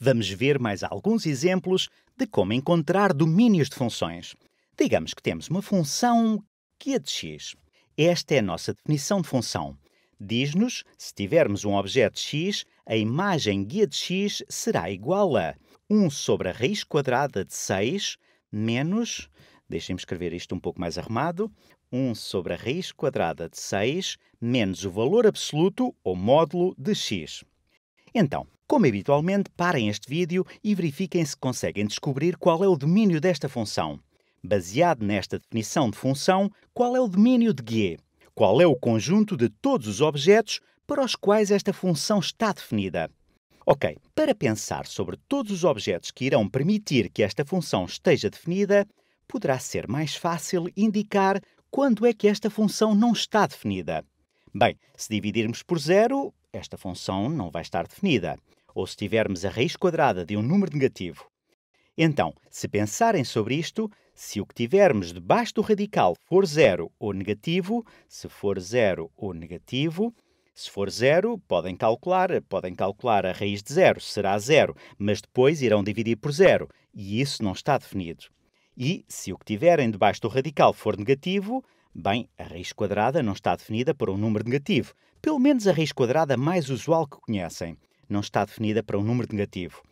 Vamos ver mais alguns exemplos de como encontrar domínios de funções. Digamos que temos uma função que é de x. Esta é a nossa definição de função. Diz-nos, se tivermos um objeto x, a imagem guia de x será igual a 1 sobre a raiz quadrada de 6 menos, deixem-me escrever isto um pouco mais arrumado, 1 sobre a raiz quadrada de 6 menos o valor absoluto ou módulo de x. Então, como habitualmente, parem este vídeo e verifiquem se conseguem descobrir qual é o domínio desta função. Baseado nesta definição de função, qual é o domínio de G? Qual é o conjunto de todos os objetos para os quais esta função está definida? Ok, para pensar sobre todos os objetos que irão permitir que esta função esteja definida, poderá ser mais fácil indicar quando é que esta função não está definida. Bem, se dividirmos por zero, esta função não vai estar definida, ou se tivermos a raiz quadrada de um número negativo. Então, se pensarem sobre isto, se o que tivermos debaixo do radical for zero ou negativo, se for zero ou negativo, se for zero, podem calcular, podem calcular a raiz de zero, será zero, mas depois irão dividir por zero, e isso não está definido. E se o que tiverem debaixo do radical for negativo, Bem, a raiz quadrada não está definida para um número negativo, pelo menos a raiz quadrada mais usual que conhecem. Não está definida para um número negativo.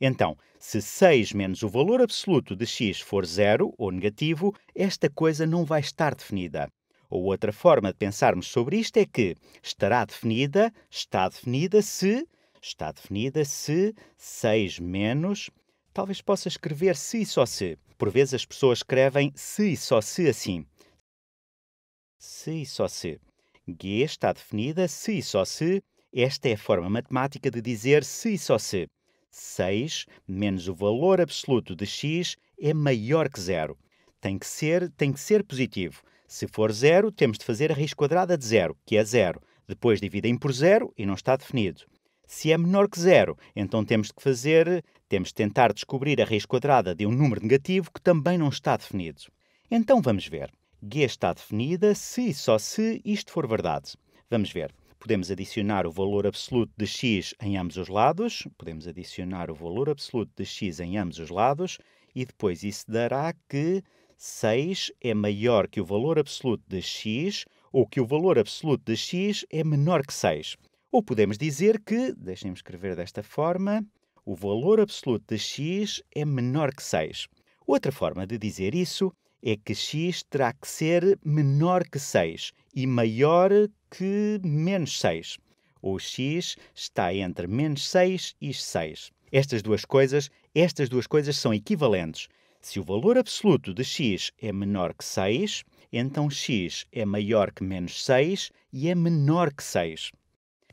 Então, se 6 menos o valor absoluto de x for zero ou negativo, esta coisa não vai estar definida. Ou outra forma de pensarmos sobre isto é que estará definida, está definida se, está definida se 6 menos, talvez possa escrever se e só se. Por vezes as pessoas escrevem se e só se assim se e só se. G está definida se e só se. Esta é a forma matemática de dizer se e só se. 6 menos o valor absoluto de x é maior que zero. Tem que ser, tem que ser positivo. Se for zero, temos de fazer a raiz quadrada de zero, que é zero. Depois dividem por zero e não está definido. Se é menor que zero, então temos de fazer, temos de tentar descobrir a raiz quadrada de um número negativo que também não está definido. Então vamos ver. G está definida se e só se isto for verdade. Vamos ver. Podemos adicionar o valor absoluto de x em ambos os lados, podemos adicionar o valor absoluto de x em ambos os lados, e depois isso dará que 6 é maior que o valor absoluto de x, ou que o valor absoluto de x é menor que 6. Ou podemos dizer que, deixem-me escrever desta forma, o valor absoluto de x é menor que 6. Outra forma de dizer isso é que x terá que ser menor que 6 e maior que menos 6. Ou x está entre menos 6 e 6. Estas duas coisas, estas duas coisas são equivalentes. Se o valor absoluto de x é menor que 6, então x é maior que menos 6 e é menor que 6.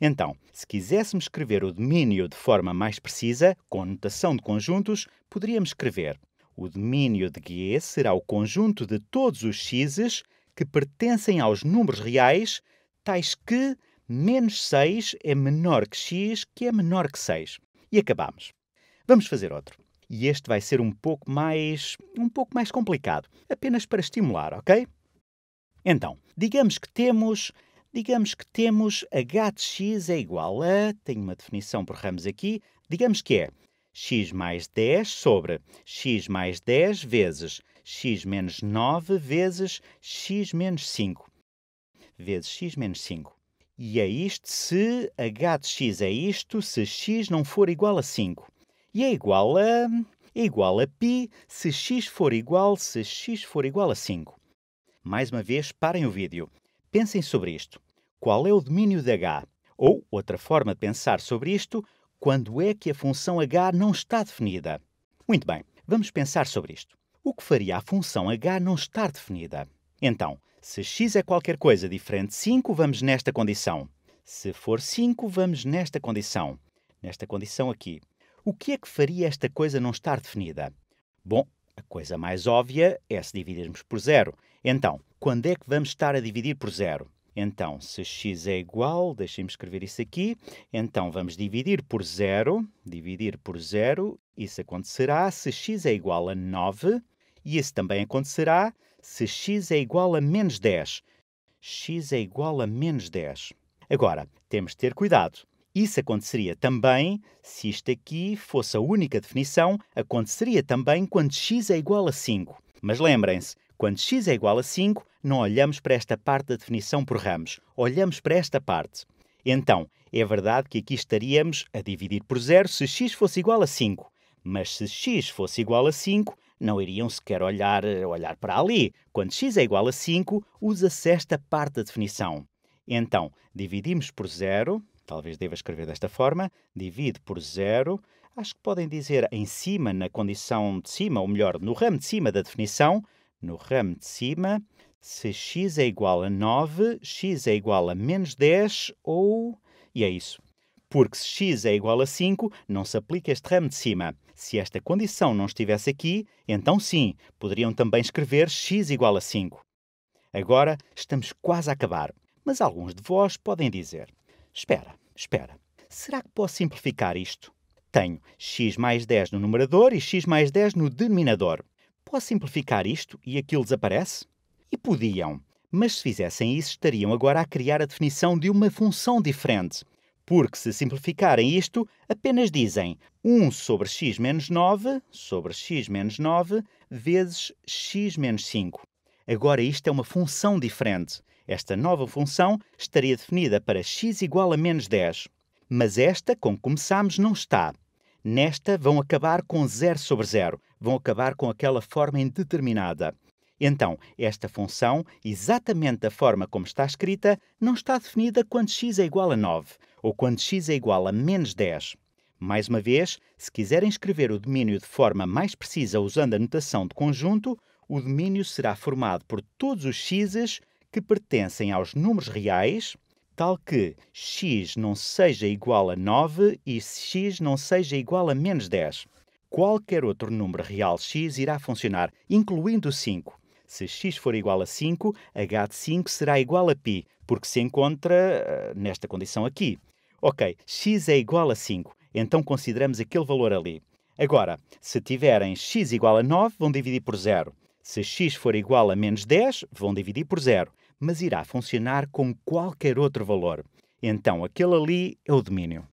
Então, se quiséssemos escrever o domínio de forma mais precisa, com notação de conjuntos, poderíamos escrever o domínio de Gue será o conjunto de todos os x's que pertencem aos números reais, tais que menos 6 é menor que x, que é menor que 6. E acabamos. Vamos fazer outro. E este vai ser um pouco mais um pouco mais complicado, apenas para estimular, OK? Então, digamos que temos, digamos que temos h de x é igual a, tenho uma definição por ramos aqui, digamos que é x mais 10 sobre x mais 10 vezes x menos 9 vezes x menos 5, vezes x menos 5. E é isto se h de x é isto se x não for igual a 5. E é igual a... É igual a π se x for igual se x for igual a 5. Mais uma vez, parem o vídeo. Pensem sobre isto. Qual é o domínio de h? Ou, outra forma de pensar sobre isto, quando é que a função h não está definida? Muito bem, vamos pensar sobre isto. O que faria a função h não estar definida? Então, se x é qualquer coisa diferente de 5, vamos nesta condição. Se for 5, vamos nesta condição. Nesta condição aqui. O que é que faria esta coisa não estar definida? Bom, a coisa mais óbvia é se dividirmos por zero. Então, quando é que vamos estar a dividir por zero? Então, se x é igual, deixem-me escrever isso aqui, então vamos dividir por zero, dividir por zero, isso acontecerá se x é igual a 9, e isso também acontecerá se x é igual a menos 10. x é igual a menos 10. Agora, temos de ter cuidado. Isso aconteceria também se isto aqui fosse a única definição, aconteceria também quando x é igual a 5. Mas lembrem-se, quando x é igual a 5, não olhamos para esta parte da definição por ramos, olhamos para esta parte. Então, é verdade que aqui estaríamos a dividir por zero se x fosse igual a 5. Mas se x fosse igual a 5, não iriam sequer olhar, eh, olhar para ali. Quando x é igual a 5, usa-se esta parte da definição. Então, dividimos por zero, talvez deva escrever desta forma, divide por zero, acho que podem dizer em cima, na condição de cima, ou melhor, no ramo de cima da definição, no ramo de cima, se x é igual a 9, x é igual a menos 10 ou. E é isso. Porque se x é igual a 5, não se aplica este ramo de cima. Se esta condição não estivesse aqui, então sim, poderiam também escrever x igual a 5. Agora estamos quase a acabar, mas alguns de vós podem dizer: Espera, espera, será que posso simplificar isto? Tenho x mais 10 no numerador e x mais 10 no denominador. Posso simplificar isto e aquilo desaparece? E podiam, mas se fizessem isso, estariam agora a criar a definição de uma função diferente. Porque, se simplificarem isto, apenas dizem 1 sobre x menos 9 sobre x menos 9 vezes x menos 5. Agora, isto é uma função diferente. Esta nova função estaria definida para x igual a menos 10. Mas esta, como começámos, não está. Nesta, vão acabar com 0 sobre 0. Vão acabar com aquela forma indeterminada. Então, esta função, exatamente da forma como está escrita, não está definida quando x é igual a 9 ou quando x é igual a menos 10. Mais uma vez, se quiserem escrever o domínio de forma mais precisa usando a notação de conjunto, o domínio será formado por todos os x's que pertencem aos números reais, tal que x não seja igual a 9 e x não seja igual a menos 10. Qualquer outro número real x irá funcionar, incluindo o 5. Se x for igual a 5, h de 5 será igual a π, porque se encontra uh, nesta condição aqui. Ok, x é igual a 5, então consideramos aquele valor ali. Agora, se tiverem x igual a 9, vão dividir por zero. Se x for igual a menos 10, vão dividir por zero, mas irá funcionar com qualquer outro valor. Então, aquele ali é o domínio.